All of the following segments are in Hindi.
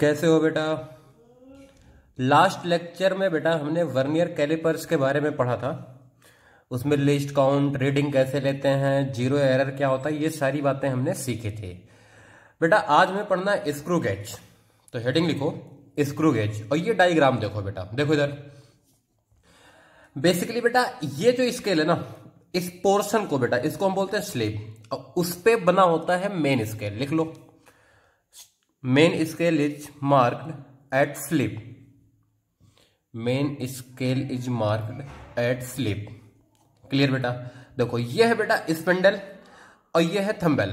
कैसे हो बेटा लास्ट लेक्चर में बेटा हमने वर्नियर कैलिपर्स के बारे में पढ़ा था उसमें लिस्ट काउंट रीडिंग कैसे लेते हैं जीरो एरर क्या होता है ये सारी बातें हमने सीखी थी बेटा आज मैं पढ़ना स्क्रू गेज तो हेडिंग लिखो स्क्रू गेज और ये डायग्राम देखो बेटा देखो इधर बेसिकली बेटा ये जो स्केल है ना इस पोर्शन को बेटा इसको हम बोलते हैं स्लीप और उस पर बना होता है मेन स्केल लिख लो main scale is marked at slip main scale is marked at slip clear बेटा देखो ये है बेटा स्पेंडल और ये है थम्बेल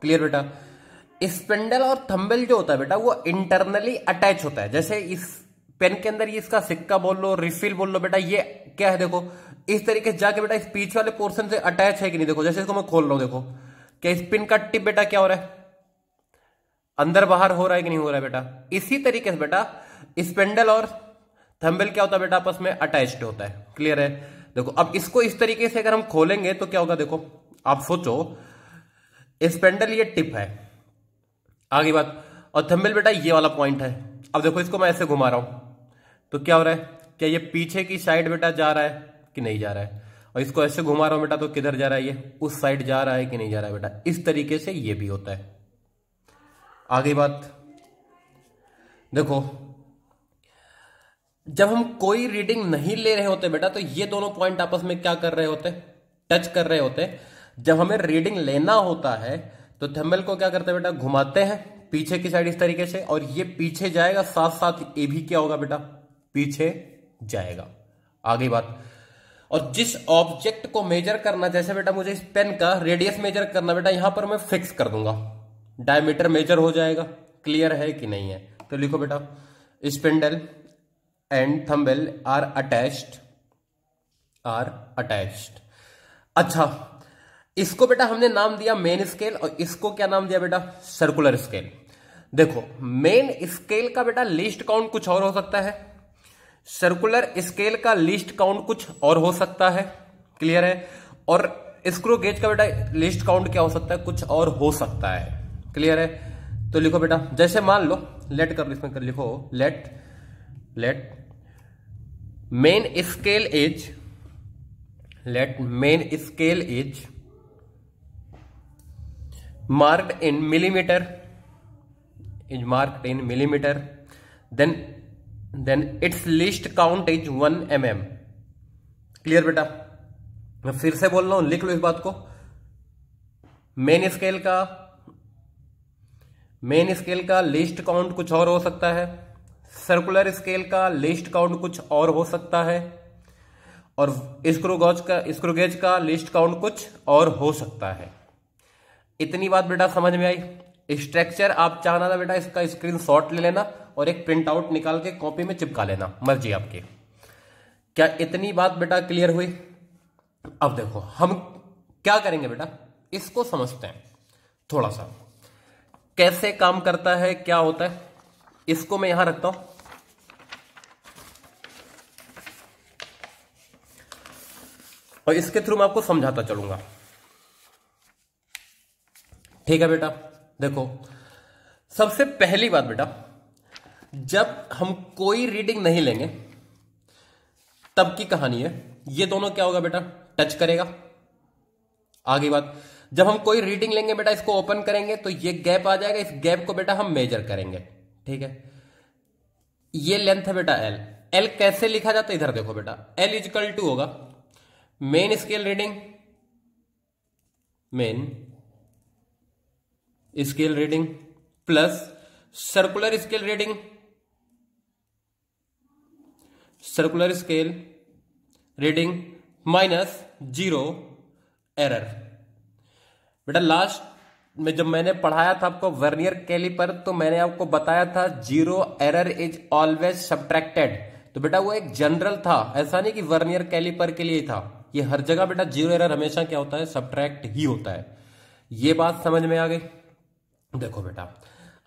क्लियर बेटा स्पेंडल और थम्बेल जो होता है बेटा वो इंटरनली अटैच होता है जैसे इस पेन के अंदर ये इसका सिक्का बोल लो रिफिल बोल लो बेटा ये क्या है देखो इस तरीके से जाके बेटा इस पीछे वाले पोर्शन से अटैच है कि नहीं देखो जैसे इसको मैं खोल रहा हूं देखो क्या इस पिन का टिप बेटा क्या हो रहा है अंदर बाहर हो रहा है कि नहीं हो रहा है बेटा इसी तरीके से बेटा स्पेंडल और थंबेल क्या होता है बेटा आपस में अटैच्ड होता है क्लियर है देखो अब इसको इस तरीके से अगर हम खोलेंगे तो क्या होगा देखो आप सोचो स्पेंडल ये टिप है आगे बात और थंबेल बेटा ये वाला पॉइंट है अब देखो इसको मैं ऐसे घुमा रहा हूं तो क्या हो रहा है क्या ये पीछे की साइड बेटा जा रहा है कि नहीं जा रहा है और इसको ऐसे घुमा रहा हूं बेटा तो किधर जा रहा है ये उस साइड जा रहा है कि नहीं जा रहा है बेटा इस तरीके से ये भी होता है आगे बात देखो जब हम कोई रीडिंग नहीं ले रहे होते बेटा तो ये दोनों पॉइंट आपस में क्या कर रहे होते टच कर रहे होते जब हमें रीडिंग लेना होता है तो थम्बल को क्या करते हैं बेटा घुमाते हैं पीछे की साइड इस तरीके से और ये पीछे जाएगा साथ साथ ये भी क्या होगा बेटा पीछे जाएगा आगे बात और जिस ऑब्जेक्ट को मेजर करना जैसे बेटा मुझे इस पेन का रेडियस मेजर करना बेटा यहां पर मैं फिक्स कर दूंगा डायमीटर मेजर हो जाएगा क्लियर है कि नहीं है तो लिखो बेटा spindle and thimble are attached are attached अच्छा इसको बेटा हमने नाम दिया मेन स्केल और इसको क्या नाम दिया बेटा सर्कुलर स्केल देखो मेन स्केल का बेटा लिस्ट काउंट कुछ और हो सकता है सर्कुलर स्केल का लिस्ट काउंट कुछ और हो सकता है क्लियर है और स्क्रू गेज का बेटा लिस्ट काउंट क्या हो सकता है कुछ और हो सकता है क्लियर है तो लिखो बेटा जैसे मान लो लेट कर इसमें कर लिखो let let main scale is let main scale is in millimetre is is in millimetre then then it's least count is one M M clear बेटा मैं फिर से बोल रहा हूं लिख लो इस बात को मेन स्केल का मेन स्केल का लिस्ट काउंट कुछ और हो सकता है सर्कुलर स्केल का लिस्ट काउंट कुछ और हो सकता है और स्क्रूगॉज का स्क्रूगेज का लिस्ट काउंट कुछ और हो सकता है इतनी बात बेटा समझ में आई स्ट्रक्चर आप चाहना था बेटा इसका स्क्रीन शॉट ले लेना और एक प्रिंट आउट निकाल के कॉपी में चिपका लेना मर्जी आपके क्या इतनी बात बेटा क्लियर हुई अब देखो हम क्या करेंगे बेटा इसको समझते हैं थोड़ा सा कैसे काम करता है क्या होता है इसको मैं यहां रखता हूं और इसके थ्रू मैं आपको समझाता चलूंगा ठीक है बेटा देखो सबसे पहली बात बेटा जब हम कोई रीडिंग नहीं लेंगे तब की कहानी है ये दोनों क्या होगा बेटा टच करेगा आगे बात जब हम कोई रीडिंग लेंगे बेटा इसको ओपन करेंगे तो ये गैप आ जाएगा इस गैप को बेटा हम मेजर करेंगे ठीक है ये लेंथ है बेटा एल एल कैसे लिखा जाता है इधर देखो बेटा एल इजकल टू होगा main scale reading main scale reading plus circular scale reading circular scale reading minus zero error बेटा लास्ट में जब मैंने पढ़ाया था आपको वर्नियर कैलिपर तो मैंने आपको बताया था zero error is always subtracted तो बेटा वो एक जनरल था ऐसा नहीं कि वर्नियर कैलिपर के लिए था ये हर जगह बेटा जीरो एरर हमेशा क्या होता है सब्ट्रैक्ट ही होता है ये बात समझ में आ गई देखो बेटा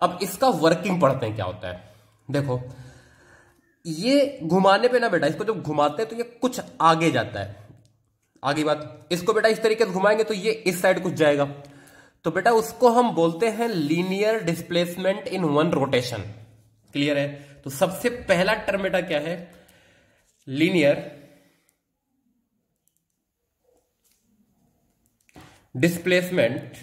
अब इसका वर्किंग पढ़ते हैं क्या होता है देखो ये घुमाने पे ना बेटा इसको जब घुमाते हैं तो ये कुछ आगे जाता है आगे बात इसको बेटा इस तरीके से घुमाएंगे तो ये इस साइड कुछ जाएगा तो बेटा उसको हम बोलते हैं linear displacement in one rotation clear है तो सबसे पहला टर्म बेटा क्या है linear displacement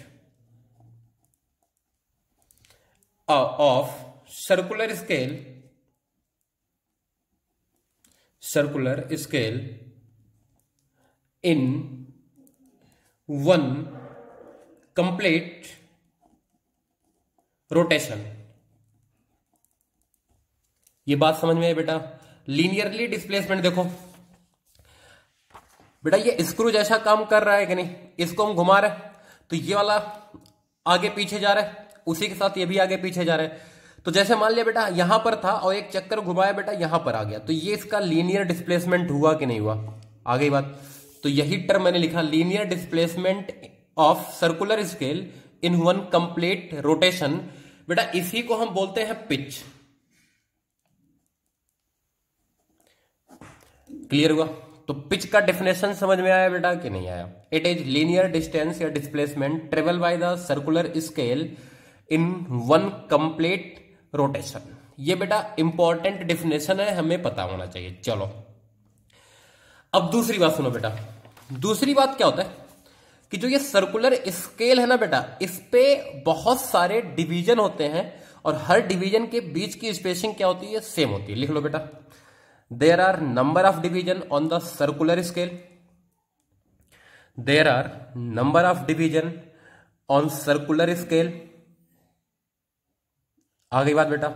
of circular scale circular scale in one complete rotation ये बात समझ में आई बेटा लीनियरली डिस्प्लेसमेंट देखो बेटा ये स्क्रू जैसा काम कर रहा है कि नहीं इसको हम घुमा रहे तो ये वाला आगे पीछे जा रहा है उसी के साथ ये भी आगे पीछे जा रहा है तो जैसे मान लिया बेटा यहां पर था और एक चक्कर घुमाया बेटा यहां पर आ गया तो ये इसका लीनियर डिस्प्लेसमेंट हुआ कि नहीं हुआ आ गई बात तो यही टर्म मैंने लिखा linear displacement of circular scale in one complete rotation बेटा इसी को हम बोलते हैं पिच क्लियर हुआ तो पिच का डेफिनेशन समझ में आया बेटा कि नहीं आया इट इज लीनियर डिस्टेंस या displacement travel by the circular scale in one complete rotation ये बेटा इंपॉर्टेंट डेफिनेशन है हमें पता होना चाहिए चलो अब दूसरी बात सुनो बेटा दूसरी बात क्या होता है कि जो ये सर्कुलर स्केल है ना बेटा इस पे बहुत सारे डिवीजन होते हैं और हर डिवीजन के बीच की स्पेसिंग क्या होती है सेम होती है लिख लो बेटा there are number of division on the circular scale there are number of division on circular scale आगे बात बेटा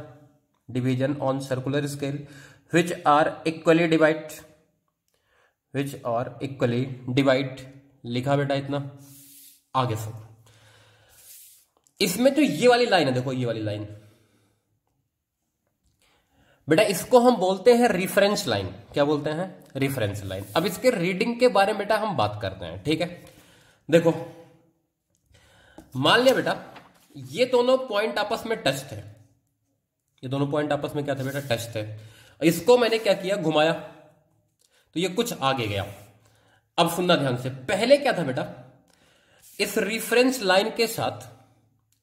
division on circular scale which are equally divide which और इक्वली डिवाइड लिखा बेटा इतना आगे से इसमें जो तो ये वाली लाइन है देखो ये वाली लाइन बेटा इसको हम बोलते हैं रिफरेंस लाइन क्या बोलते हैं रिफरेंस लाइन अब इसके रीडिंग के बारे में बेटा हम बात करते हैं ठीक है देखो मान लिया बेटा ये दोनों पॉइंट आपस में टच थे ये दोनों पॉइंट आपस में क्या थे बेटा टच थे इसको मैंने क्या किया घुमाया तो ये कुछ आगे गया अब सुनना ध्यान से पहले क्या था बेटा इस रिफरेंस लाइन के साथ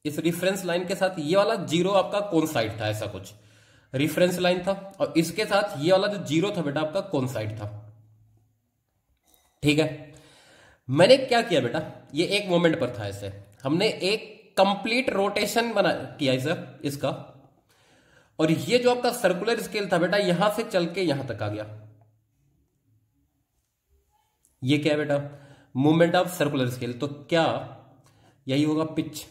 इस रिफरेंस लाइन के साथ ये वाला जीरो आपका कौन साइड था ऐसा कुछ रिफरेंस लाइन था और इसके साथ ये वाला जो जीरो था बेटा आपका कौन साइड था ठीक है मैंने क्या किया बेटा ये एक मोमेंट पर था ऐसे हमने एक कंप्लीट रोटेशन बना किया इसे इसका और ये जो आपका सर्कुलर स्केल था बेटा यहां से चल के यहां तक आ गया ये क्या है बेटा मूवमेंट ऑफ सर्कुलर स्केल तो क्या यही होगा पिच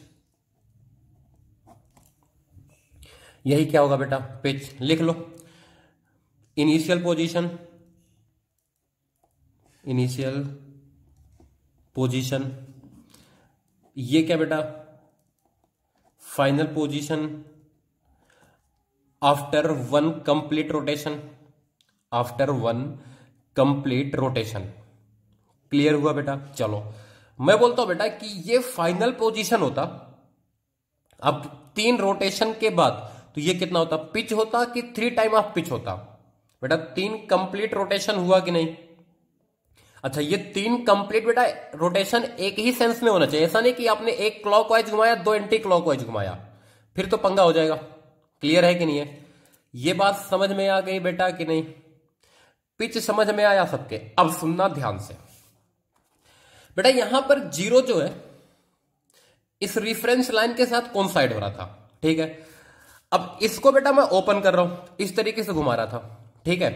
यही क्या होगा बेटा पिच लिख लो इनिशियल पोजीशन इनिशियल पोजीशन ये क्या बेटा final position after one complete rotation after one complete rotation clear हुआ बेटा चलो मैं बोलता हूं बेटा कि ये फाइनल पोजीशन होता अब तीन रोटेशन के बाद तो ये कितना होता पिच होता कि थ्री टाइम ऑफ पिच होता बेटा तीन कंप्लीट रोटेशन हुआ कि नहीं अच्छा ये तीन कंप्लीट बेटा रोटेशन एक ही सेंस में होना चाहिए ऐसा नहीं कि आपने एक क्लॉक वाइज घुमाया दो एंटी क्लॉक वाइज घुमाया फिर तो पंगा हो जाएगा क्लियर है कि नहीं है ये बात समझ में आ गई बेटा कि नहीं पिच समझ में आया सबके अब सुनना ध्यान से बेटा यहां पर जीरो जो है इस रिफरेंस लाइन के साथ कौन साइड हो रहा था ठीक है अब इसको बेटा मैं ओपन कर रहा हूं इस तरीके से घुमा रहा था ठीक है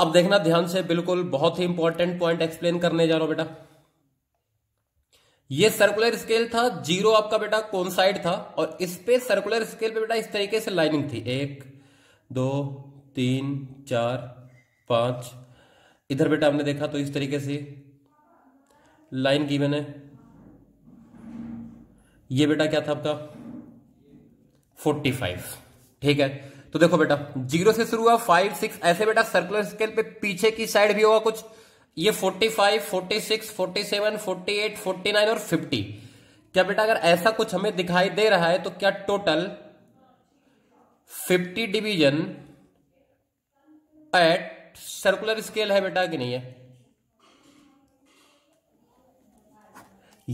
अब देखना ध्यान से बिल्कुल बहुत ही इंपॉर्टेंट पॉइंट एक्सप्लेन करने जा रहा हूं बेटा ये सर्कुलर स्केल था जीरो आपका बेटा कौन साइड था और इस पे सर्कुलर स्केल पे बेटा इस तरीके से लाइनिंग थी एक दो तीन चार पांच इधर बेटा हमने देखा तो इस तरीके से लाइन गिवन है ये बेटा क्या था आपका 45 ठीक है तो देखो बेटा जीरो से शुरू हुआ फाइव सिक्स ऐसे बेटा सर्कुलर स्केल पे पीछे की साइड भी होगा कुछ ये 45, 46, 47, 48, 49 और 50 क्या बेटा अगर ऐसा कुछ हमें दिखाई दे रहा है तो क्या total 50 division at circular scale है बेटा कि नहीं है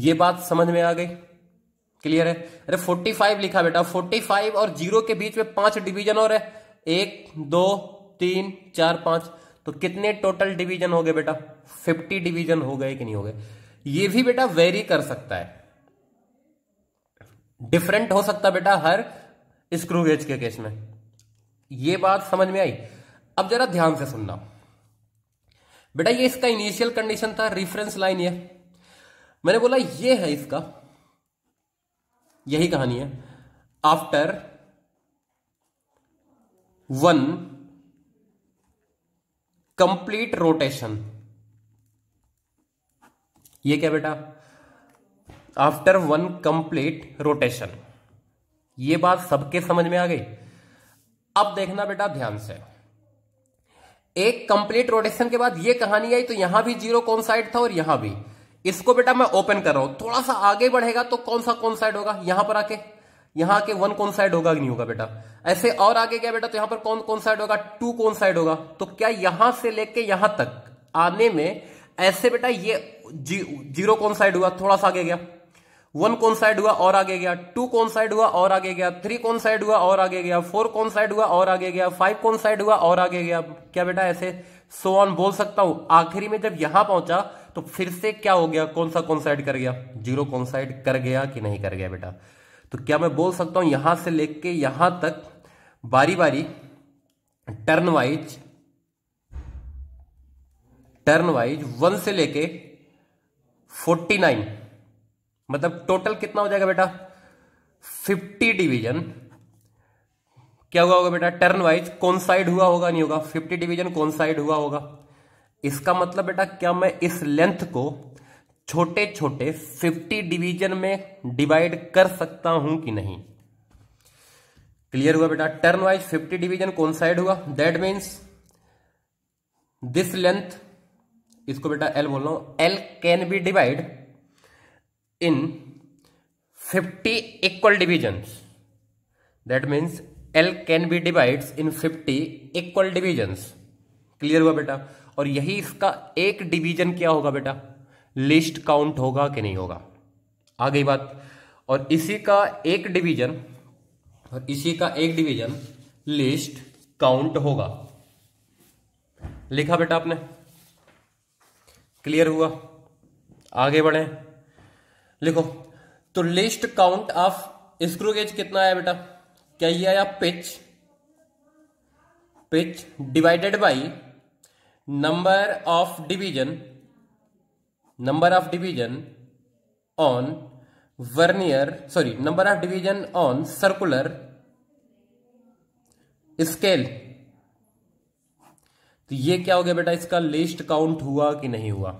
ये बात समझ में आ गई क्लियर है अरे 45 लिखा बेटा 45 और जीरो के बीच में पांच डिवीजन और है एक दो तीन चार पांच तो कितने टोटल डिवीजन हो गए बेटा 50 डिवीजन हो गए कि नहीं हो गए ये भी बेटा वेरी कर सकता है डिफरेंट हो सकता बेटा हर स्क्रू गेज के केस में ये बात समझ में आई अब जरा ध्यान से सुनना बेटा ये इसका इनिशियल कंडीशन था रिफरेंस लाइन ये मैंने बोला ये है इसका यही कहानी है आफ्टर वन कंप्लीट रोटेशन ये क्या बेटा आफ्टर वन कंप्लीट रोटेशन ये बात सबके समझ में आ गई अब देखना बेटा ध्यान से एक कंप्लीट रोटेशन के बाद ये कहानी आई तो यहां भी जीरो कौन साइड था और यहां भी इसको बेटा मैं ओपन कर रहा हूं थोड़ा सा आगे बढ़ेगा तो कौन सा कौन साइड होगा यहां पर आके यहां आके वन कौन साइड होगा नहीं होगा बेटा ऐसे और आगे गया बेटा तो यहां पर कौन कौन साइड होगा टू कौन साइड होगा तो क्या यहां से लेके यहां तक आने में ऐसे बेटा ये जी, जीरो कौन साइड हुआ थोड़ा सा आगे गया वन कौन साइड हुआ और आगे गया टू कौन साइड हुआ और आगे गया थ्री कौन साइड हुआ और आगे गया फोर कौन साइड हुआ और आगे गया फाइव कौन साइड हुआ और आगे गया क्या बेटा ऐसे सो ऑन बोल सकता हूं आखिरी में जब यहां पहुंचा तो फिर से क्या हो गया कौन सा कौन कॉन्साइड कर गया जीरो कौन कॉन्साइड कर गया कि नहीं कर गया बेटा तो क्या मैं बोल सकता हूं यहां से लेके यहां तक बारी बारी turn wise turn wise one से लेके फोर्टी नाइन मतलब टोटल कितना हो जाएगा बेटा फिफ्टी डिवीजन क्या हुआ होगा बेटा टर्न वाइज कौन साइड हुआ होगा नहीं होगा फिफ्टी डिवीजन कौन साइड हुआ होगा इसका मतलब बेटा क्या मैं इस लेंथ को छोटे छोटे 50 डिवीजन में डिवाइड कर सकता हूं कि नहीं क्लियर हुआ बेटा टर्न वाइज 50 डिवीजन कौन साइड हुआ दैट मीन्स दिस लेंथ इसको बेटा एल बोल रहा हूं L can be divide in 50 equal divisions that means L can be divides in 50 equal divisions clear हुआ बेटा और यही इसका एक डिवीजन क्या होगा बेटा लिस्ट काउंट होगा कि नहीं होगा आ गई बात और इसी का एक डिवीजन और इसी का एक डिवीजन लिस्ट काउंट होगा लिखा बेटा आपने क्लियर हुआ आगे बढ़े लिखो तो least count of screw gauge कितना आया बेटा क्या ये आया pitch pitch divided by number of division number of division on vernier sorry number of division on circular scale तो ये क्या हो गया बेटा इसका लिस्ट काउंट हुआ कि नहीं हुआ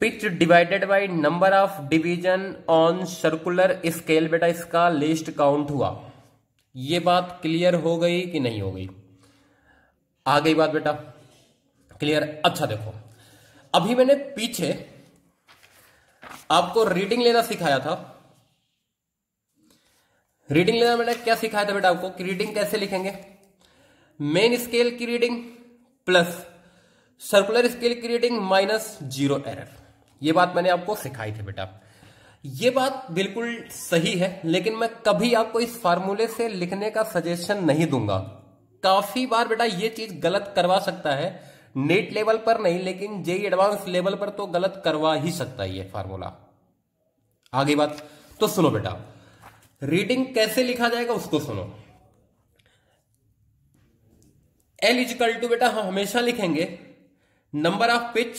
pitch divided by number of division on circular scale बेटा इसका लिस्ट काउंट हुआ ये बात क्लियर हो गई कि नहीं हो गई आ गई बात बेटा क्लियर अच्छा देखो अभी मैंने पीछे आपको रीडिंग लेना सिखाया था रीडिंग लेना मैंने क्या सिखाया था बेटा आपको कि रीडिंग कैसे लिखेंगे मेन स्केल की रीडिंग प्लस सर्कुलर स्केल की रीडिंग माइनस जीरो एरर ये बात मैंने आपको सिखाई थी बेटा ये बात बिल्कुल सही है लेकिन मैं कभी आपको इस फार्मूले से लिखने का सजेशन नहीं दूंगा काफी बार बेटा ये चीज गलत करवा सकता है नेट लेवल पर नहीं लेकिन जेई एडवांस लेवल पर तो गलत करवा ही सकता है ये फार्मूला आगे बात तो सुनो बेटा रीडिंग कैसे लिखा जाएगा उसको सुनो एल इजिकल टू बेटा हम हमेशा लिखेंगे number of pitch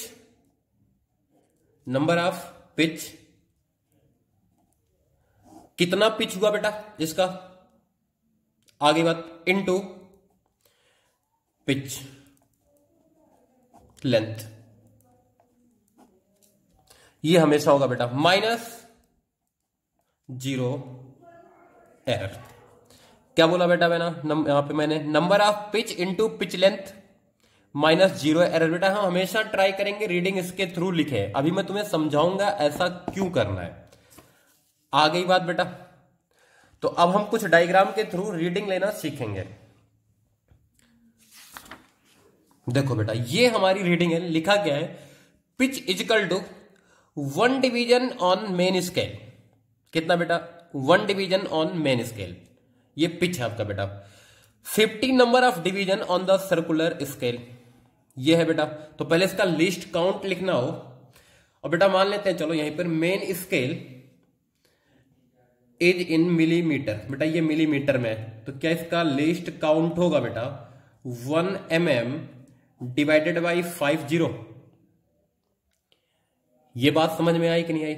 number of pitch कितना पिच हुआ बेटा इसका आगे बात इनटू पिच लेंथ ये हमेशा होगा बेटा माइनस जीरो एरर क्या बोला बेटा मैंने यहां पे मैंने number of pitch into pitch length minus zero error बेटा हम हमेशा ट्राई करेंगे रीडिंग इसके थ्रू लिखे अभी मैं तुम्हें समझाऊंगा ऐसा क्यों करना है आ गई बात बेटा तो अब हम कुछ डायग्राम के थ्रू रीडिंग लेना सीखेंगे देखो बेटा ये हमारी रीडिंग है लिखा क्या है pitch equal to one division on main scale कितना बेटा one division on main scale ये पिच है आपका बेटा fifty number of division on the circular scale ये है बेटा तो पहले इसका लिस्ट काउंट लिखना हो और बेटा मान लेते हैं चलो यहीं पर main scale is in millimetre बेटा ये मिलीमीटर में है तो क्या इसका लिस्ट काउंट होगा बेटा one M mm divided by five zero ये बात समझ में आई कि नहीं आई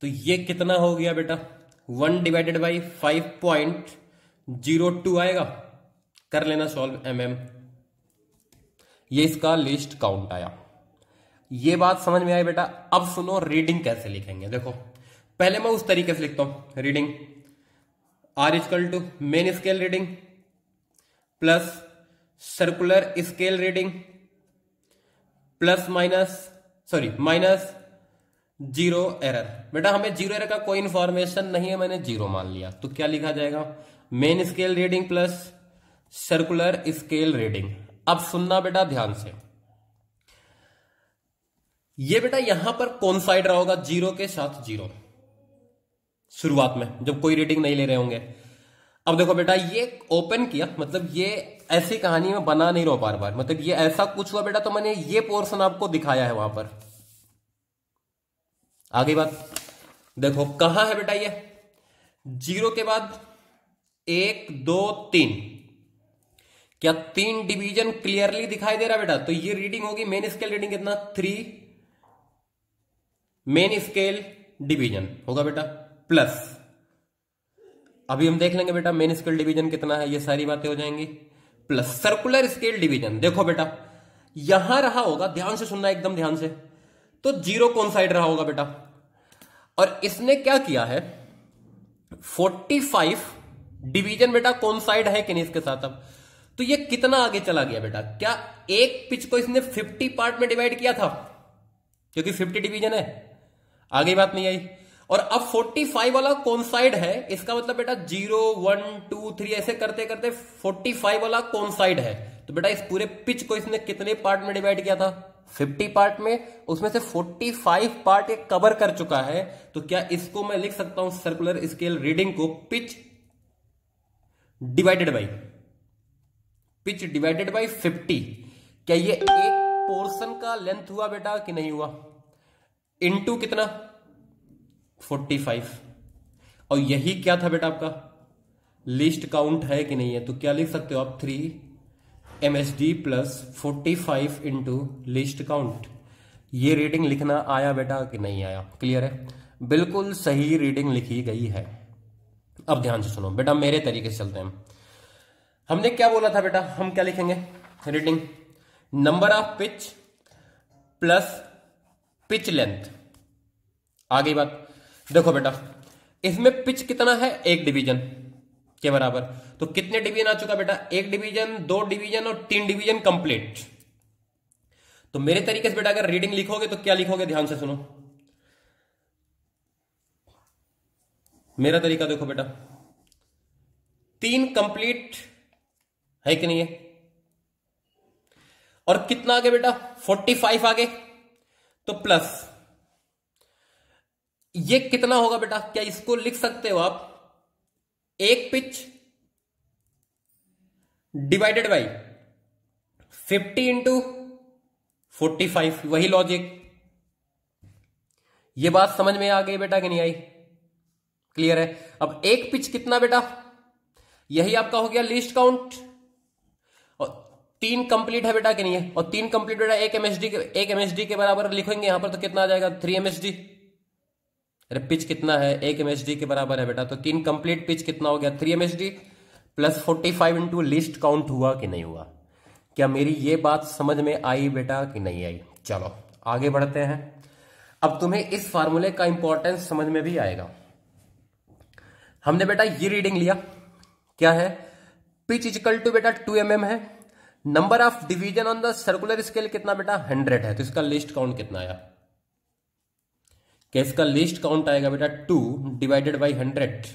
तो ये कितना हो गया बेटा one divided by five point zero two आएगा कर लेना सॉल्व एम एम ये इसका लिस्ट काउंट आया ये बात समझ में आई बेटा अब सुनो रीडिंग कैसे लिखेंगे देखो पहले मैं उस तरीके से लिखता हूं reading are equal to main scale reading plus circular scale reading plus minus sorry minus zero error बेटा हमें जीरो एरर का कोई इंफॉर्मेशन नहीं है मैंने जीरो मान लिया तो क्या लिखा जाएगा main scale reading plus circular scale reading अब सुनना बेटा ध्यान से ये बेटा यहां पर कौन साइड रहा होगा जीरो के साथ जीरो शुरुआत में जब कोई रीडिंग नहीं ले रहे होंगे अब देखो बेटा ये ओपन किया मतलब ये ऐसी कहानी में बना नहीं रहा बार बार मतलब ये ऐसा कुछ हुआ बेटा तो मैंने ये पोर्शन आपको दिखाया है वहां पर आगे बात देखो कहां है बेटा ये जीरो के बाद एक दो तीन क्या तीन डिवीजन क्लियरली दिखाई दे रहा बेटा तो ये रीडिंग होगी मेन स्केल रीडिंग कितना थ्री मेन स्केल डिवीजन होगा बेटा प्लस अभी हम देख लेंगे बेटा मेन स्केल डिवीजन कितना है ये सारी बातें हो जाएंगी प्लस सर्कुलर स्केल डिवीजन देखो बेटा यहां रहा होगा ध्यान से सुनना एकदम ध्यान से तो जीरो कौन साइड रहा होगा बेटा और इसने क्या किया है 45 डिवीजन बेटा कौन साइड है किन इसके साथ अब तो ये कितना आगे चला गया बेटा क्या एक पिच को इसने 50 पार्ट में डिवाइड किया था क्योंकि 50 डिवीजन है आगे बात नहीं आई और अब 45 वाला कौन साइड है इसका मतलब बेटा जीरो वन टू थ्री ऐसे करते करते 45 वाला कौन साइड है तो बेटा इस पूरे पिच को इसने कितने पार्ट में डिवाइड किया था 50 पार्ट में उसमें से 45 पार्ट ये कवर कर चुका है तो क्या इसको मैं लिख सकता हूं सर्कुलर स्केल रीडिंग को pitch divided by pitch divided by fifty क्या ये एक पोर्सन का लेंथ हुआ बेटा कि नहीं हुआ इनटू कितना फोर्टी फाइव और यही क्या था बेटा आपका लिस्ट काउंट है कि नहीं है तो क्या लिख सकते हो आप three M S D plus forty five into least count ये रीडिंग लिखना आया बेटा कि नहीं आया क्लियर है बिल्कुल सही रीडिंग लिखी गई है अब ध्यान से सुनो बेटा मेरे तरीके से चलते हैं हमने क्या बोला था बेटा हम क्या लिखेंगे reading number of pitch plus pitch length आगे बात देखो बेटा इसमें पिच कितना है एक डिवीजन के बराबर तो कितने डिवीजन आ चुका बेटा एक डिवीजन दो डिवीजन और तीन डिवीजन कंप्लीट तो मेरे तरीके से बेटा अगर रीडिंग लिखोगे तो क्या लिखोगे ध्यान से सुनो मेरा तरीका देखो बेटा तीन कंप्लीट है कि नहीं है और कितना आगे बेटा 45 आगे तो प्लस ये कितना होगा बेटा क्या इसको लिख सकते हो आप एक pitch divided by fifty into forty five वही लॉजिक ये बात समझ में आ गई बेटा कि नहीं आई क्लियर है अब एक पिच कितना बेटा यही आपका हो गया लिस्ट काउंट और तीन कंप्लीट है बेटा कि नहीं है और तीन कंप्लीट बेटा एक एमएसडी के एक एमएसडी के बराबर लिखेंगे यहां पर तो कितना आ जाएगा थ्री एमएसडी अरे पिच कितना है एक एम के बराबर है बेटा तो तीन कंप्लीट पिच कितना हो गया three M plus forty five into least count हुआ कि नहीं हुआ क्या मेरी ये बात समझ में आई बेटा कि नहीं आई चलो आगे बढ़ते हैं अब तुम्हें इस फार्मूले का इंपॉर्टेंस समझ में भी आएगा हमने बेटा ये रीडिंग लिया क्या है पिच इजकल टू बेटा टू एम mm है number of division on the circular scale कितना बेटा हंड्रेड है तो इसका लिस्ट काउंट कितना आया क्या इसका लिस्ट काउंट आएगा बेटा टू डिवाइडेड बाई हंड्रेड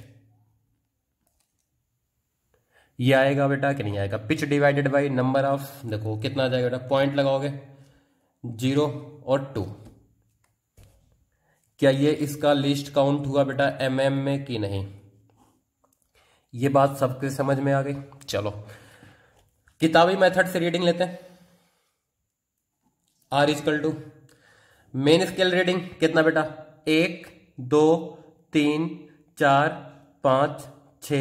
ये आएगा बेटा कि नहीं आएगा pitch divided by number of देखो कितना आ जाएगा बेटा पॉइंट लगाओगे जीरो और टू क्या ये इसका लिस्ट काउंट हुआ बेटा एम mm में कि नहीं ये बात सबके समझ में आ गई चलो किताबी मेथड से रीडिंग लेते हैं are equal to main scale reading कितना बेटा एक दो तीन चार पांच छ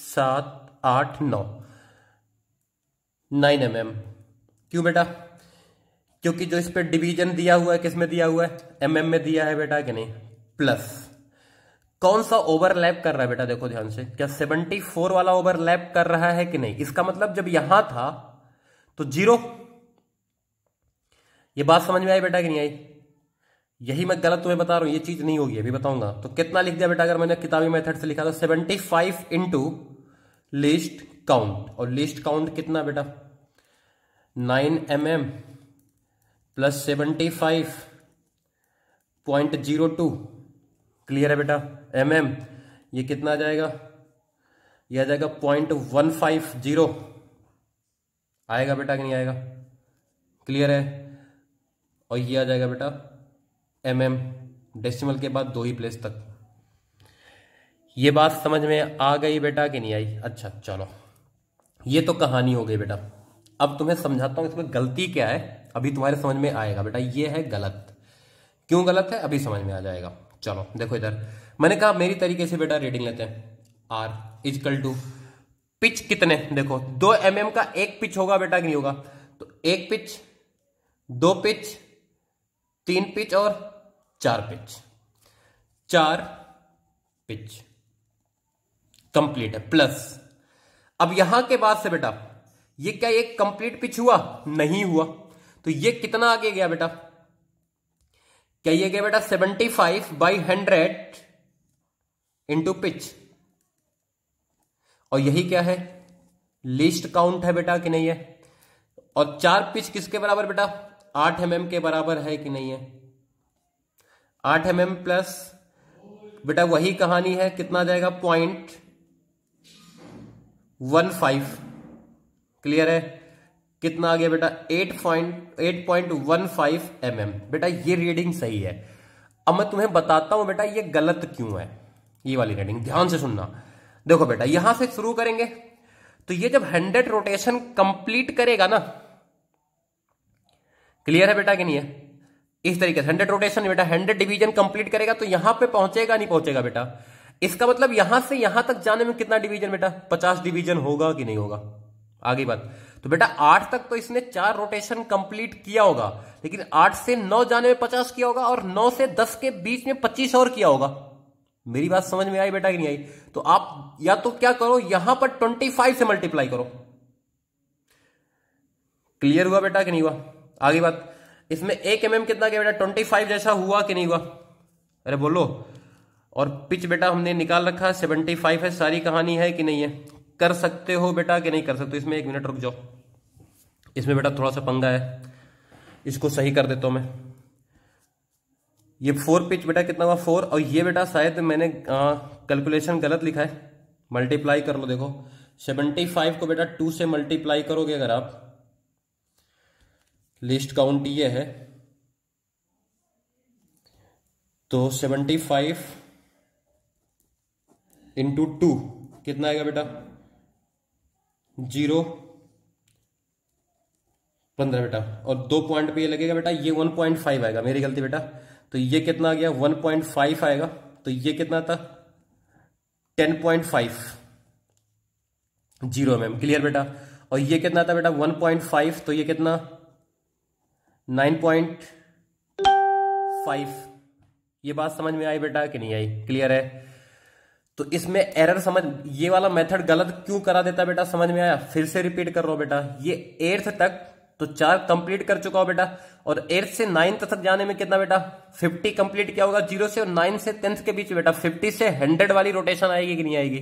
सात आठ नौ नाइन एम एम क्यों बेटा क्योंकि जो इस पर डिवीजन दिया हुआ है किस में दिया हुआ है एमएम में दिया है बेटा कि नहीं प्लस कौन सा ओवरलैप कर रहा है बेटा देखो ध्यान से क्या सेवेंटी फोर वाला ओवरलैप कर रहा है कि नहीं इसका मतलब जब यहां था तो जीरो ये बात समझ में आई बेटा कि नहीं आई यही मैं गलत तुम्हें बता रहा हूं ये चीज नहीं होगी अभी बताऊंगा तो कितना लिख दिया बेटा अगर मैंने किताबी मेथड से लिखा था तो? Seventy five into least count और लिस्ट काउंट कितना बेटा nine M M plus seventy five point zero two clear है बेटा एम एम ये कितना आ जाएगा ये आ जाएगा पॉइंट वन फाइव जीरो आएगा बेटा कि नहीं आएगा क्लियर है और ये आ जाएगा बेटा एम एम डेसीमल के बाद दो ही प्लेस तक ये बात समझ में आ गई बेटा कि नहीं आई अच्छा चलो ये तो कहानी हो गई बेटा अब तुम्हें समझाता हूं इसमें गलती क्या है अभी तुम्हारे समझ में आएगा बेटा ये है गलत क्यों गलत है अभी समझ में आ जाएगा चलो देखो इधर मैंने कहा मेरी तरीके से बेटा रीडिंग लेते हैं आर इजकल टू पिच कितने देखो दो एम mm का एक पिच होगा बेटा कि नहीं होगा तो एक पिच दो पिच तीन पिच और चार पिच चार पिच कंप्लीट है प्लस अब यहां के बाद से बेटा ये क्या एक कंप्लीट पिच हुआ नहीं हुआ तो ये कितना आगे गया बेटा क्या ये गया बेटा seventy five by hundred into pitch और यही क्या है लिस्ट काउंट है बेटा कि नहीं है और चार पिच किसके बराबर बेटा आठ एम mm के बराबर है कि नहीं है आठ एम प्लस बेटा वही कहानी है कितना जाएगा पॉइंट वन फाइव क्लियर है कितना आ गया बेटा eight point eight point one five M M बेटा ये रीडिंग सही है अब मैं तुम्हें बताता हूं बेटा ये गलत क्यों है ये वाली रीडिंग ध्यान से सुनना देखो बेटा यहां से शुरू करेंगे तो ये जब हंड्रेड रोटेशन कंप्लीट करेगा ना क्लियर है बेटा कि नहीं है इस तरीके से हंड्रेड रोटेशन बेटा हंड्रेड डिवीजन कंप्लीट करेगा तो यहां पे पहुंचेगा नहीं पहुंचेगा बेटा इसका मतलब यहां से यहां तक जाने में कितना डिवीजन बेटा पचास डिवीजन होगा कि नहीं होगा आगे बात तो बेटा आठ तक तो इसने चार रोटेशन कंप्लीट किया होगा लेकिन आठ से नौ जाने में पचास किया होगा और नौ से दस के बीच में पच्चीस और किया होगा मेरी बात समझ में आई बेटा कि नहीं आई तो आप या तो क्या करो यहां पर ट्वेंटी फाइव से मल्टीप्लाई करो क्लियर हुआ बेटा कि नहीं हुआ आगे बात इसमें एक एम mm कितना गया बेटा ट्वेंटी फाइव जैसा हुआ कि नहीं हुआ अरे बोलो और पिच बेटा हमने निकाल रखा है सेवेंटी फाइव है सारी कहानी है कि नहीं है कर सकते हो बेटा कि नहीं कर सकते इसमें एक मिनट रुक जाओ इसमें बेटा थोड़ा सा पंगा है इसको सही कर देता हूं मैं ये फोर पिच बेटा कितना हुआ फोर और ये बेटा शायद मैंने कैलकुलेशन गलत लिखा है मल्टीप्लाई कर लो देखो सेवेंटी फाइव को बेटा टू से मल्टीप्लाई करोगे अगर आप लिस्ट काउंट ये है तो सेवेंटी फाइव इंटू टू कितना आएगा बेटा जीरो पंद्रह बेटा और दो पॉइंट पे ये लगेगा बेटा ये वन पॉइंट फाइव आएगा मेरी गलती बेटा तो ये कितना आ गया वन पॉइंट फाइव आएगा तो ये कितना था ten point five zero ma'am clear बेटा और ये कितना था बेटा वन पॉइंट फाइव तो ये कितना नाइन पॉइंट फाइव ये बात समझ में आई बेटा कि नहीं आई क्लियर है तो इसमें एरर समझ ये वाला मेथड गलत क्यों करा देता बेटा समझ में आया फिर से रिपीट कर रहा हूं बेटा ये एट्थ तक तो चार कंप्लीट कर चुका हो बेटा और एर्थ से नाइन्थ तक जाने में कितना बेटा फिफ्टी कंप्लीट क्या होगा जीरो से और नाइन से टेंथ के बीच बेटा फिफ्टी से हंड्रेड वाली रोटेशन आएगी कि नहीं आएगी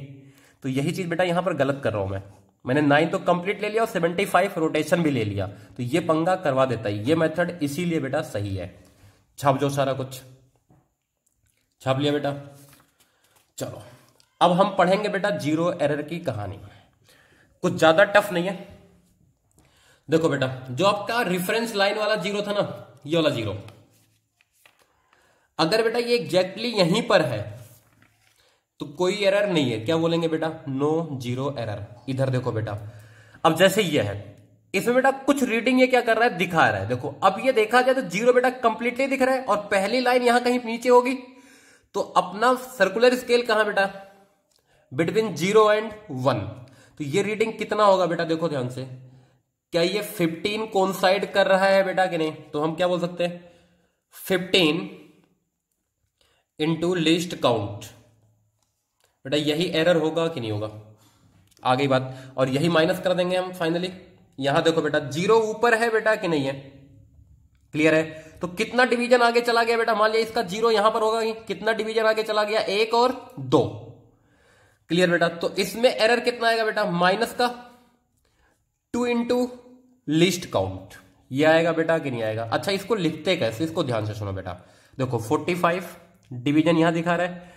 तो यही चीज बेटा यहां पर गलत कर रहा हूं मैं मैंने नाइन तो कंप्लीट ले लिया और सेवेंटी फाइव रोटेशन भी ले लिया तो ये पंगा करवा देता है ये मेथड इसीलिए बेटा सही है छाप जो सारा कुछ छाप लिया बेटा चलो अब हम पढ़ेंगे बेटा जीरो एरर की कहानी कुछ ज्यादा टफ नहीं है देखो बेटा जो आपका रिफरेंस लाइन वाला जीरो था ना ये वाला जीरो अगर बेटा ये एग्जैक्टली यहीं पर है तो कोई एरर नहीं है क्या बोलेंगे बेटा नो जीरो एरर इधर देखो बेटा अब जैसे ये है इसमें बेटा कुछ रीडिंग ये क्या कर रहा है दिखा रहा है देखो अब ये देखा जाए तो जीरो बेटा कंप्लीटली दिख रहा है और पहली लाइन यहां कहीं नीचे होगी तो अपना सर्कुलर स्केल कहां बेटा बिटवीन जीरो एंड वन तो ये रीडिंग कितना होगा बेटा देखो ध्यान से क्या ये फिफ्टीन कॉन्साइड कर रहा है बेटा कि नहीं तो हम क्या बोल सकते हैं फिफ्टीन इंटू लिस्ट काउंट बेटा यही एरर होगा कि नहीं होगा आगे बात और यही माइनस कर देंगे हम फाइनली यहां देखो बेटा जीरो ऊपर है बेटा कि नहीं है क्लियर है तो कितना डिवीजन आगे चला गया बेटा मान लिया इसका जीरो यहां पर होगा कितना डिवीजन आगे चला गया एक और दो क्लियर बेटा तो इसमें एरर कितना आएगा बेटा माइनस का टू इंटू लिस्ट काउंट ये आएगा बेटा कि नहीं आएगा अच्छा इसको लिखते कैसे इसको ध्यान से सुनो बेटा देखो 45 डिवीजन यहां दिखा रहा है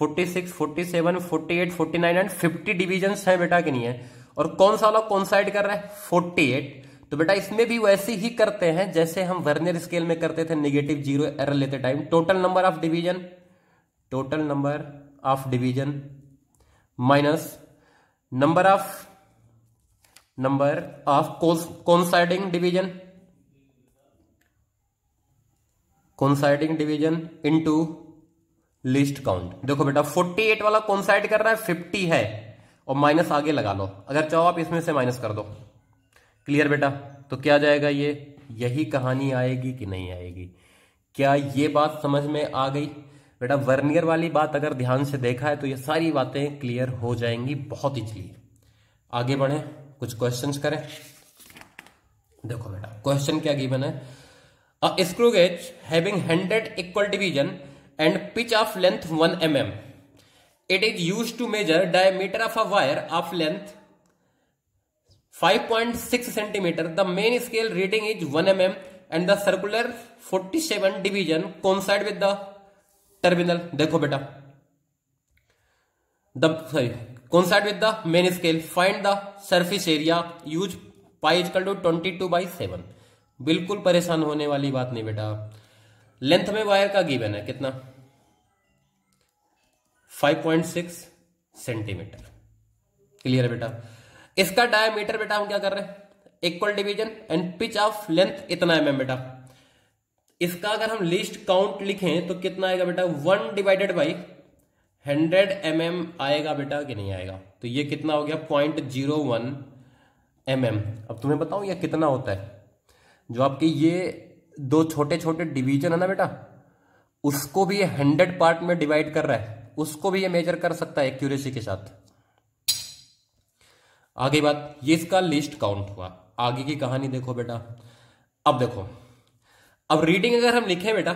forty six forty seven forty eight forty nine and fifty division है बेटा कि नहीं है और कौन सा वाला कौन सा कर रहा है फोर्टी एट तो बेटा इसमें भी वैसे ही करते हैं जैसे हम वर्नियर स्केल में करते थे निगेटिव जीरो एरर लेते time total number of division total number of division minus number of number of coinciding division coinciding division into least count देखो बेटा 48 वाला कौन सा ऐड कर रहा है 50 है और माइनस आगे लगा लो अगर चाहो आप इसमें से माइनस कर दो क्लियर बेटा तो क्या जाएगा ये यही कहानी आएगी कि नहीं आएगी क्या ये बात समझ में आ गई बेटा वर्नियर वाली बात अगर ध्यान से देखा है तो ये सारी बातें क्लियर हो जाएंगी बहुत इजली आगे बढ़े कुछ क्वेश्चंस करें देखो बेटा क्वेश्चन क्या गिवन है screw gauge having hundred equal division and pitch of length one M M it is use to measure diameter of a wire of length 5.6 centimetre the main scale reading is one M M and the circular forty seven division coincide with the terminal देखो बेटा the sorry coincide with the main scale find the surface area use pi equal to twenty two by seven बिल्कुल परेशान होने वाली बात नहीं बेटा लेंथ में वायर का गिवन है कितना 5.6 सेंटीमीटर क्लियर है बेटा इसका डायमीटर बेटा हम क्या कर रहे हैं equal division and pitch of length इतना है एम बेटा इसका अगर हम लिस्ट काउंट लिखें तो कितना आएगा बेटा one divided by hundred M आएगा बेटा कि नहीं आएगा तो ये कितना हो गया point zero one M M अब तुम्हें बताऊं यह कितना होता है जो आपके ये दो छोटे छोटे डिवीजन है ना बेटा उसको भी ये हंड्रेड पार्ट में डिवाइड कर रहा है उसको भी ये मेजर कर सकता है एक्यूरेसी के साथ आगे बात ये इसका लिस्ट काउंट हुआ आगे की कहानी देखो बेटा अब देखो अब रीडिंग अगर हम लिखे बेटा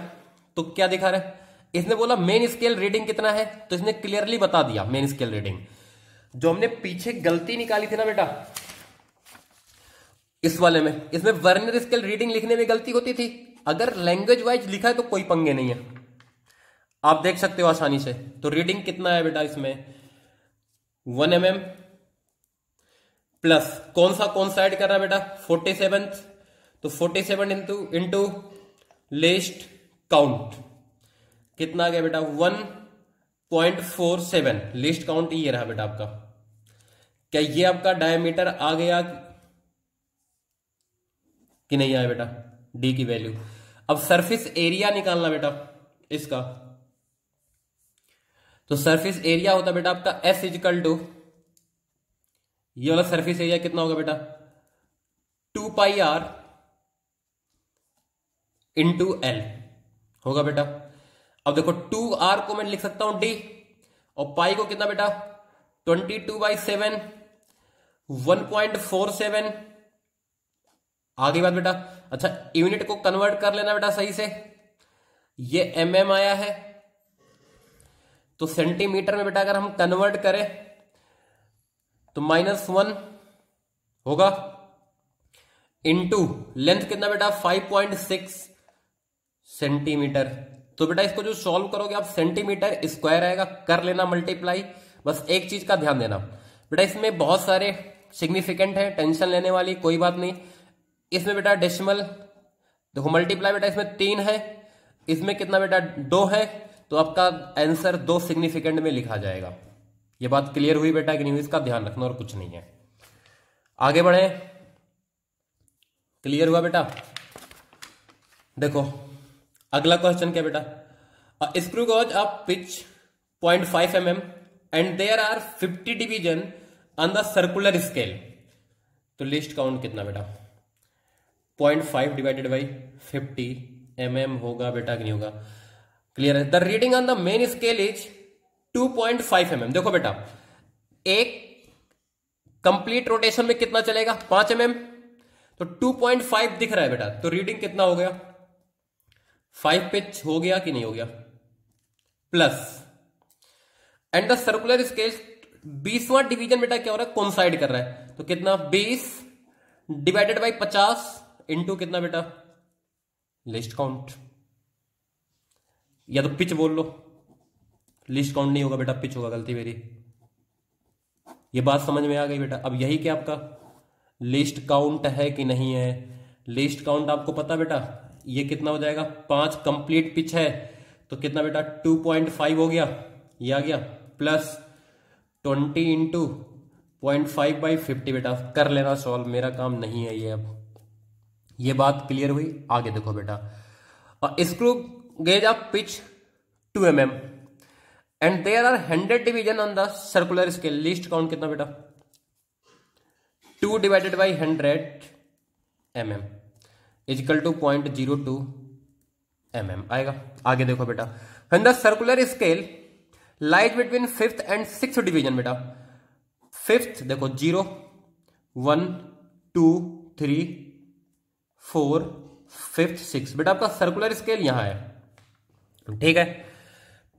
तो क्या दिखा रहे इसने बोला मेन स्केल रीडिंग कितना है तो इसने क्लियरली बता दिया मेन स्केल रीडिंग जो हमने पीछे गलती निकाली थी ना बेटा इस वाले में इसमें वर्नर स्केल रीडिंग लिखने में गलती होती थी अगर लैंग्वेज वाइज लिखा है तो कोई पंगे नहीं है आप देख सकते हो आसानी से तो रीडिंग कितना है बेटा इसमें वन एम एम प्लस कौन सा कौन सा ऐड कर रहा है बेटा फोर्टी सेवन तो forty seven into into least count कितना आ गया बेटा one point four seven least count ये रहा बेटा आपका क्या ये आपका डायमीटर आ गया कि नहीं आया बेटा डी की वैल्यू अब सरफेस एरिया निकालना बेटा इसका तो सरफेस एरिया होता बेटा आपका एस इजिकल टू ये वाला सरफेस एरिया कितना होगा बेटा two pi R into L होगा बेटा अब देखो टू आर को मैं लिख सकता हूं डी और पाई को कितना बेटा twenty two by seven one point four seven आगे बात बेटा अच्छा यूनिट को कन्वर्ट कर लेना बेटा सही से ये एम mm आया है तो सेंटीमीटर में बेटा अगर हम कन्वर्ट करें तो माइनस वन होगा इनटू लेंथ कितना बेटा 5.6 सेंटीमीटर तो बेटा इसको जो सॉल्व करोगे आप सेंटीमीटर स्क्वायर आएगा कर लेना मल्टीप्लाई बस एक चीज का ध्यान देना बेटा इसमें बहुत सारे सिग्निफिकेंट है टेंशन लेने वाली कोई बात नहीं इसमें बेटा डेसिमल देखो मल्टीप्लाई बेटा इसमें तीन है इसमें कितना बेटा दो है तो आपका आंसर दो सिग्निफिकेंट में लिखा जाएगा यह बात क्लियर हुई बेटा कि नहीं हुई इसका ध्यान रखना और कुछ नहीं है आगे बढ़े क्लियर हुआ बेटा देखो अगला क्वेश्चन क्या बेटा screw gauge a pitch point five M M and there are fifty division on the circular scale तो लिस्ट काउंट कितना बेटा point five divided by fifty M M होगा बेटा कि नहीं होगा क्लियर है the reading on the main scale is 2.5 point mm. देखो बेटा एक कंप्लीट रोटेशन में कितना चलेगा पांच एम mm. तो 2.5 दिख रहा है बेटा तो रीडिंग कितना हो गया 5 पिच हो गया कि नहीं हो गया plus and the circular scale बीसवा डिवीजन बेटा क्या हो रहा है साइड कर रहा है तो कितना बीस डिवाइडेड बाई पचास इंटू कितना बेटा लिस्ट काउंट या तो पिच बोल लो लिस्ट काउंट नहीं होगा बेटा पिच होगा गलती मेरी ये बात समझ में आ गई बेटा अब यही क्या आपका लिस्ट काउंट है कि नहीं है लिस्ट काउंट आपको पता बेटा ये कितना हो जाएगा पांच कंप्लीट पिच है तो कितना बेटा टू पॉइंट फाइव हो गया ये आ गया plus twenty into point five by fifty बेटा कर लेना सॉल्व मेरा काम नहीं है ये अब ये बात क्लियर हुई आगे देखो बेटा इसको gauge of pitch 2 M and there are 100 division on the circular scale least count कितना बेटा 2 by hundred 100 M equal to point zero two M M आएगा आगे देखो बेटा when the circular scale lies between fifth and six division बेटा फिफ्थ देखो zero one two three four fifth six बेटा आपका सर्कुलर स्केल यहां है ठीक है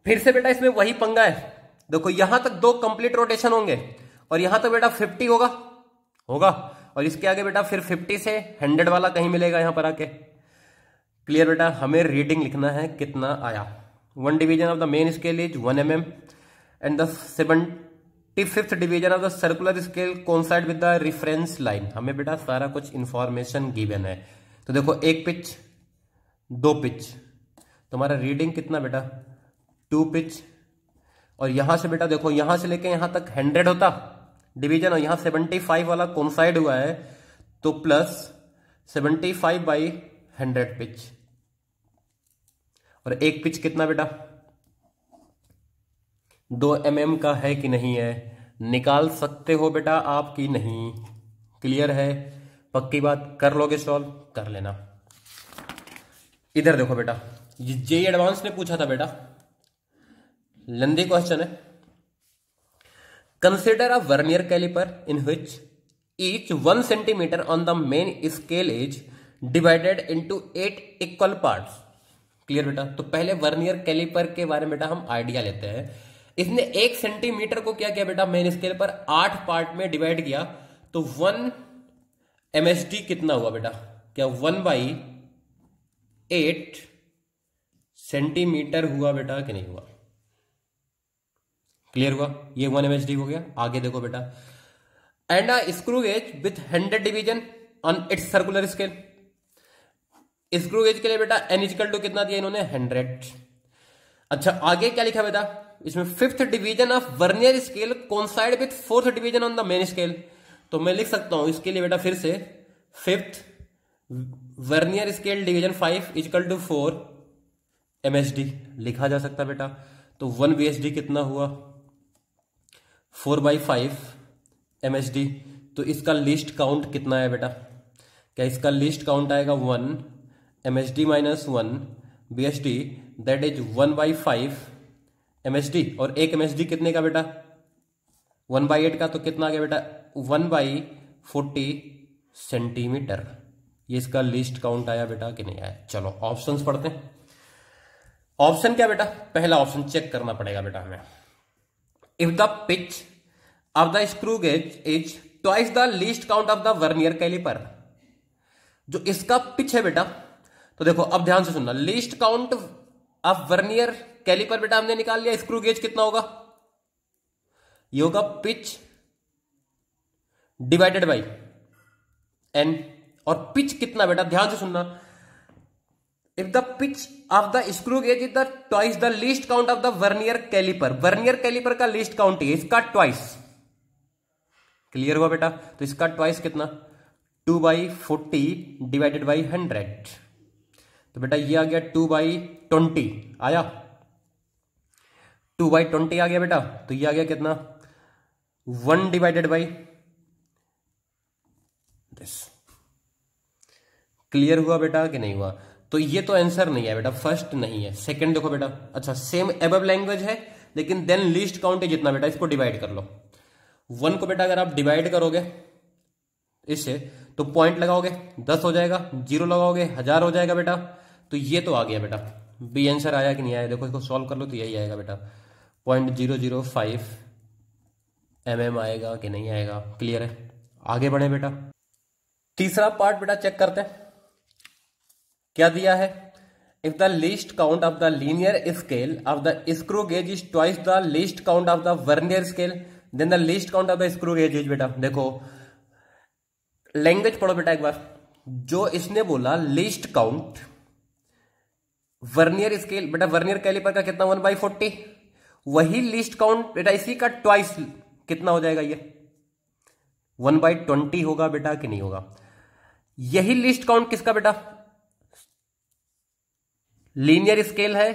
फिर से बेटा इसमें वही पंगा है देखो यहां तक दो कंप्लीट रोटेशन होंगे और यहां तक तो बेटा फिफ्टी होगा होगा और इसके आगे बेटा फिर फिफ्टी से हंड्रेड वाला कहीं मिलेगा यहां पर आके क्लियर बेटा हमें रीडिंग लिखना है कितना आया one division of the main scale is one M M and the seven fifth division of the circular scale coincide with the reference line हमें बेटा सारा कुछ इंफॉर्मेशन गिवन है तो देखो एक पिच दो पिच तुम्हारा रीडिंग कितना बेटा टू पिच और यहां से बेटा देखो यहां से लेके यहां तक हंड्रेड होता डिवीजन और यहां सेवेंटी फाइव वाला कॉन्साइड हुआ है तो plus seventy five by hundred pitch और एक पिच कितना बेटा दो एम mm का है कि नहीं है निकाल सकते हो बेटा आप कि नहीं क्लियर है पक्की बात कर लोगे सॉल्व कर लेना इधर देखो बेटा जे एडवांस ने पूछा था बेटा लंदी क्वेश्चन है consider a vernier calliper in which each one centimetre on the main scale is divided into eight equal part clear बेटा तो पहले वर्नियर कैलिपर के बारे में बेटा हम आइडिया लेते हैं इसने एक सेंटीमीटर को क्या किया बेटा मेन स्केल पर आठ पार्ट में डिवाइड किया तो वन एमएसडी कितना हुआ बेटा क्या वन बाई एट सेंटीमीटर हुआ बेटा कि नहीं हुआ क्लियर हुआ ये वन एम हो गया आगे देखो बेटा and a screw gauge with hundred division on its circular scale screw gauge के लिए बेटा एन इजकल टू कितना दिया इन्होंने हंड्रेड अच्छा आगे क्या लिखा बेटा इसमें fifth division of vernier scale coincide with fourth division on the main scale तो मैं लिख सकता हूं इसके लिए बेटा फिर से fifth vernier scale division five equal to four M लिखा जा सकता बेटा तो वन बी कितना हुआ फोर बाई फाइव एम तो इसका लिस्ट काउंट कितना है बेटा क्या इसका लिस्ट काउंट आएगा one M H D minus one B H D that is one by five M D और एक एम डी कितने का बेटा वन बाई एट का तो कितना आ गया बेटा वन बाई फोर्टी सेंटीमीटर ये इसका लिस्ट काउंट आया बेटा कि नहीं आया चलो ऑप्शंस पढ़ते हैं ऑप्शन क्या बेटा पहला ऑप्शन चेक करना पड़ेगा बेटा हमें if the pitch of the screw gauge is twice the least count of the vernier calliper जो इसका पिच है बेटा तो देखो अब ध्यान से सुनना least count of vernier calliper बेटा हमने निकाल लिया स्क्रू गेज कितना होगा ये होगा पिच डिवाइडेड बाई एन और पिच कितना बेटा ध्यान से सुनना if the pitch of the screw gauge is the twice the least count of the vernier calliper vernier calliper का लीस्ट काउंट है इसका ट्वाइस क्लियर हुआ बेटा तो इसका ट्वाइस कितना two by forty divided by hundred तो बेटा ये आ गया टू बाई ट्वेंटी आया टू बाई ट्वेंटी आ गया बेटा तो ये आ गया कितना one divided by this clear हुआ बेटा कि नहीं हुआ तो ये तो आंसर नहीं है बेटा फर्स्ट नहीं है सेकंड देखो बेटा अच्छा सेम एब लैंग्वेज है लेकिन देन लिस्ट काउंट है जितना बेटा इसको डिवाइड कर लो वन को बेटा अगर आप डिवाइड करोगे इससे तो पॉइंट लगाओगे दस हो जाएगा जीरो लगाओगे हजार हो जाएगा बेटा तो ये तो आ गया बेटा बी आंसर आया कि नहीं आया देखो इसको सॉल्व कर लो तो यही आएगा बेटा point zero zero five M आएगा कि नहीं आएगा क्लियर है आगे बढ़े बेटा तीसरा पार्ट बेटा चेक करते हैं क्या दिया है if the least count of the linear scale of the screw gauge is twice the least count of the vernier scale then the least count of the screw gauge is बेटा देखो लैंग्वेज पढ़ो बेटा एक बार जो इसने बोला लिस्ट काउंट वर्नियर स्केल बेटा वर्नियर कैलिपर का कितना वन बाई फोर्टी वही लिस्ट काउंट बेटा इसी का ट्वाइस कितना हो जाएगा ये वन बाई ट्वेंटी होगा बेटा कि नहीं होगा यही लिस्ट काउंट किसका बेटा लीनियर स्केल है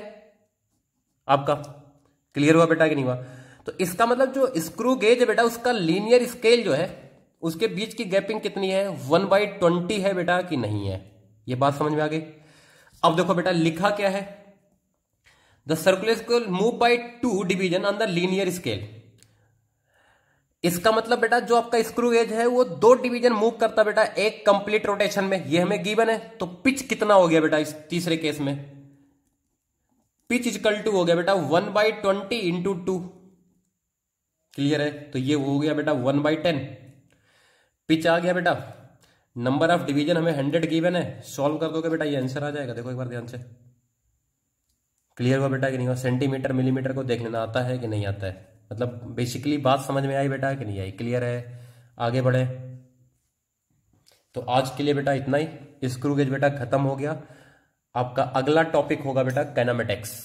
आपका क्लियर हुआ बेटा कि नहीं हुआ तो इसका मतलब जो स्क्रू गेज है बेटा उसका लीनियर स्केल जो है उसके बीच की गैपिंग कितनी है वन बाई ट्वेंटी है बेटा कि नहीं है ये बात समझ में आ गई अब देखो बेटा लिखा क्या है the circular scale move by two division on the linear scale इसका मतलब बेटा जो आपका स्क्रू गेज है वो दो डिवीजन मूव करता बेटा एक कंप्लीट रोटेशन में ये हमें गिवन है तो पिच कितना हो गया बेटा इस तीसरे केस में पिच इजकल टू हो गया बेटा one by twenty into two clear है तो ये हो गया बेटा वन बाई टेन पिच आ गया बेटा नंबर ऑफ डिवीजन हमें हंड्रेड गिवन है सॉल्व कर दोगे बेटा ये आंसर आ जाएगा देखो एक बार ध्यान से क्लियर हुआ बेटा कि नहीं हुआ सेंटीमीटर मिलीमीटर को देख लेना आता है कि नहीं आता है मतलब बेसिकली बात समझ में आई बेटा कि नहीं आई क्लियर है आगे बढ़े तो आज के लिए बेटा इतना ही स्क्रू गेज बेटा खत्म हो गया आपका अगला टॉपिक होगा बेटा कैनामेटिक्स